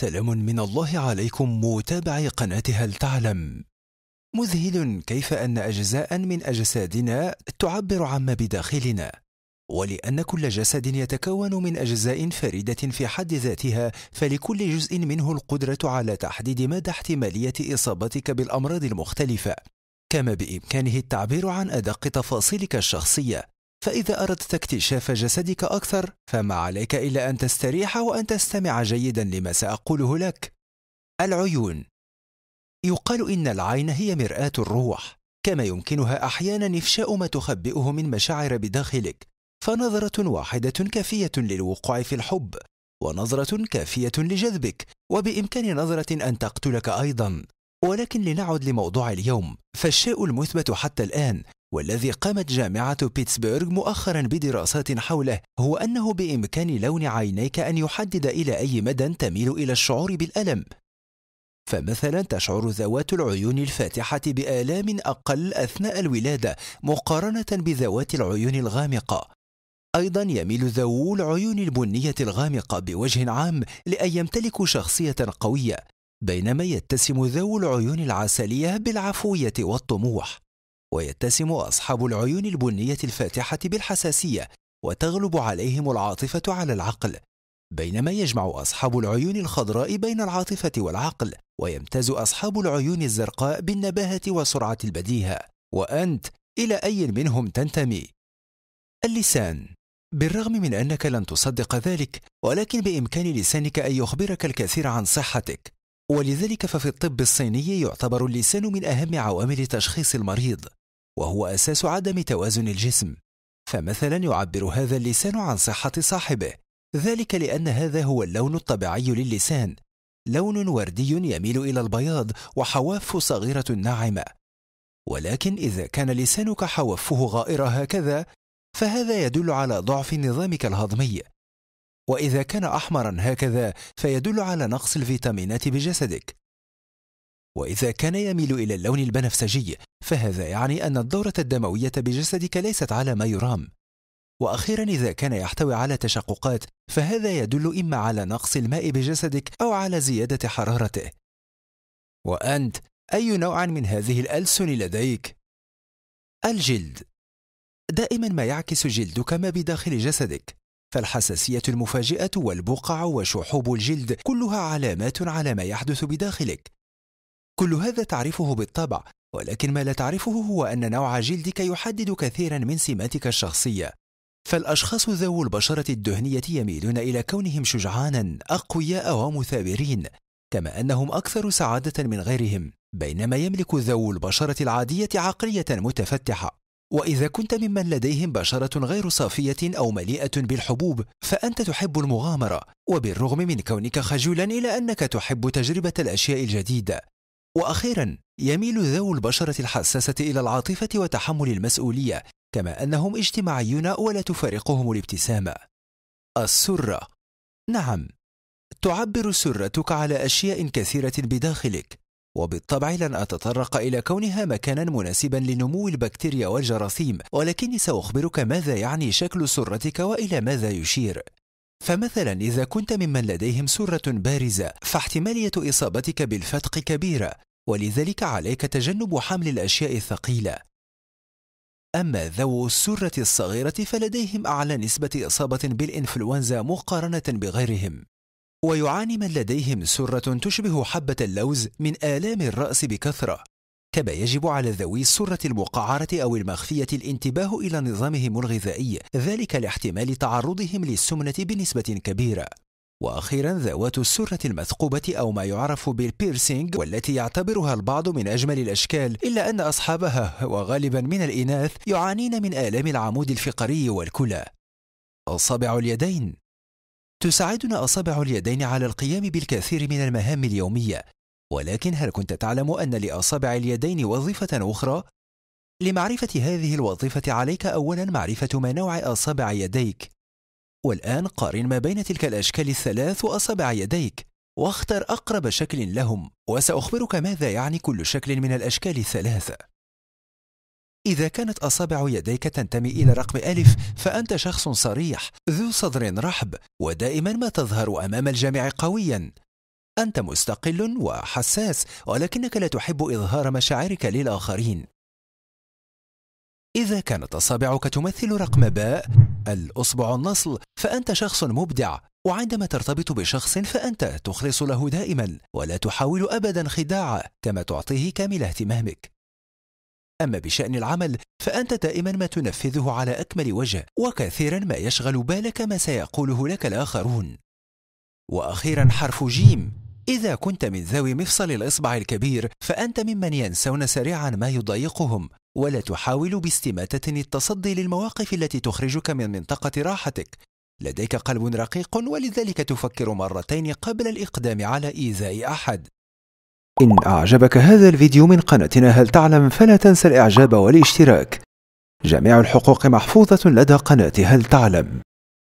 سلام من الله عليكم متابعي قناة هل تعلم مذهل كيف أن أجزاء من أجسادنا تعبر عما بداخلنا ولأن كل جسد يتكون من أجزاء فريدة في حد ذاتها فلكل جزء منه القدرة على تحديد مدى احتمالية إصابتك بالأمراض المختلفة كما بإمكانه التعبير عن أدق تفاصيلك الشخصية فإذا أردت اكتشاف جسدك أكثر فما عليك إلا أن تستريح وأن تستمع جيدا لما سأقوله لك. العيون يقال إن العين هي مرآة الروح، كما يمكنها أحيانا إفشاء ما تخبئه من مشاعر بداخلك، فنظرة واحدة كافية للوقوع في الحب، ونظرة كافية لجذبك، وبإمكان نظرة أن تقتلك أيضا. ولكن لنعد لموضوع اليوم، فالشيء المثبت حتى الآن والذي قامت جامعة بيتسبرغ مؤخرا بدراسات حوله هو أنه بإمكان لون عينيك أن يحدد إلى أي مدى تميل إلى الشعور بالألم فمثلا تشعر ذوات العيون الفاتحة بآلام أقل أثناء الولادة مقارنة بذوات العيون الغامقة أيضا يميل ذوو العيون البنية الغامقة بوجه عام لأن يمتلكوا شخصية قوية بينما يتسم ذوو العيون العسلية بالعفوية والطموح ويتسم أصحاب العيون البنية الفاتحة بالحساسية وتغلب عليهم العاطفة على العقل بينما يجمع أصحاب العيون الخضراء بين العاطفة والعقل ويمتاز أصحاب العيون الزرقاء بالنباهة وسرعة البديهة وأنت إلى أي منهم تنتمي؟ اللسان بالرغم من أنك لن تصدق ذلك ولكن بإمكان لسانك أن يخبرك الكثير عن صحتك ولذلك ففي الطب الصيني يعتبر اللسان من أهم عوامل تشخيص المريض وهو أساس عدم توازن الجسم فمثلا يعبر هذا اللسان عن صحة صاحبه ذلك لأن هذا هو اللون الطبيعي للسان لون وردي يميل إلى البياض وحواف صغيرة ناعمة ولكن إذا كان لسانك حوافه غائرة هكذا فهذا يدل على ضعف نظامك الهضمي وإذا كان أحمرا هكذا فيدل على نقص الفيتامينات بجسدك وإذا كان يميل إلى اللون البنفسجي فهذا يعني أن الدورة الدموية بجسدك ليست على ما يرام وأخيرا إذا كان يحتوي على تشققات فهذا يدل إما على نقص الماء بجسدك أو على زيادة حرارته وأنت أي نوع من هذه الألسن لديك؟ الجلد دائما ما يعكس جلدك ما بداخل جسدك فالحساسية المفاجئة والبقع وشحوب الجلد كلها علامات على ما يحدث بداخلك كل هذا تعرفه بالطبع ولكن ما لا تعرفه هو أن نوع جلدك يحدد كثيرا من سماتك الشخصية فالأشخاص ذو البشرة الدهنية يميلون إلى كونهم شجعانا أقوياء ومثابرين كما أنهم أكثر سعادة من غيرهم بينما يملك ذو البشرة العادية عقلية متفتحة وإذا كنت ممن لديهم بشرة غير صافية أو مليئة بالحبوب فأنت تحب المغامرة وبالرغم من كونك خجولا إلى أنك تحب تجربة الأشياء الجديدة واخيرا يميل ذو البشره الحساسه الى العاطفه وتحمل المسؤوليه كما انهم اجتماعيون ولا تفارقهم الابتسامه السره نعم تعبر سرتك على اشياء كثيره بداخلك وبالطبع لن أتطرق إلى كونها مكانا مناسبا لنمو البكتيريا والجراثيم ولكني سأخبرك ماذا يعني شكل سرتك وإلى ماذا يشير فمثلا إذا كنت ممن لديهم سرة بارزة فاحتمالية إصابتك بالفتق كبيرة ولذلك عليك تجنب حمل الأشياء الثقيلة أما ذو السرة الصغيرة فلديهم أعلى نسبة إصابة بالإنفلونزا مقارنة بغيرهم ويعاني من لديهم سرة تشبه حبة اللوز من آلام الرأس بكثرة كما يجب على ذوي السرة المقعرة أو المخفية الانتباه إلى نظامهم الغذائي ذلك لاحتمال تعرضهم للسمنة بنسبة كبيرة واخيرا ذوات السره المثقوبه او ما يعرف بالبيرسينج والتي يعتبرها البعض من اجمل الاشكال الا ان اصحابها وغالبا من الاناث يعانين من الام العمود الفقري والكلى اصابع اليدين تساعدنا اصابع اليدين على القيام بالكثير من المهام اليوميه ولكن هل كنت تعلم أن لأصابع اليدين وظيفة أخرى؟ لمعرفة هذه الوظيفة عليك أولا معرفة ما نوع أصابع يديك والآن قارن ما بين تلك الأشكال الثلاث وأصابع يديك واختر أقرب شكل لهم وسأخبرك ماذا يعني كل شكل من الأشكال الثلاثة إذا كانت أصابع يديك تنتمي إلى رقم ألف فأنت شخص صريح ذو صدر رحب ودائما ما تظهر أمام الجميع قويا أنت مستقل وحساس ولكنك لا تحب إظهار مشاعرك للآخرين إذا كانت أصابعك تمثل رقم باء الأصبع النصل فأنت شخص مبدع وعندما ترتبط بشخص فأنت تخلص له دائما ولا تحاول أبدا خداعه كما تعطيه كامل اهتمامك أما بشأن العمل فأنت دائما ما تنفذه على أكمل وجه وكثيرا ما يشغل بالك ما سيقوله لك الآخرون وأخيرا حرف جيم إذا كنت من ذوي مفصل الإصبع الكبير فأنت ممن ينسون سريعا ما يضايقهم ولا تحاول باستماتة التصدي للمواقف التي تخرجك من منطقة راحتك لديك قلب رقيق ولذلك تفكر مرتين قبل الإقدام على إيذاء أحد إن أعجبك هذا الفيديو من قناتنا هل تعلم فلا تنسى الإعجاب والاشتراك جميع الحقوق محفوظة لدى قناة هل تعلم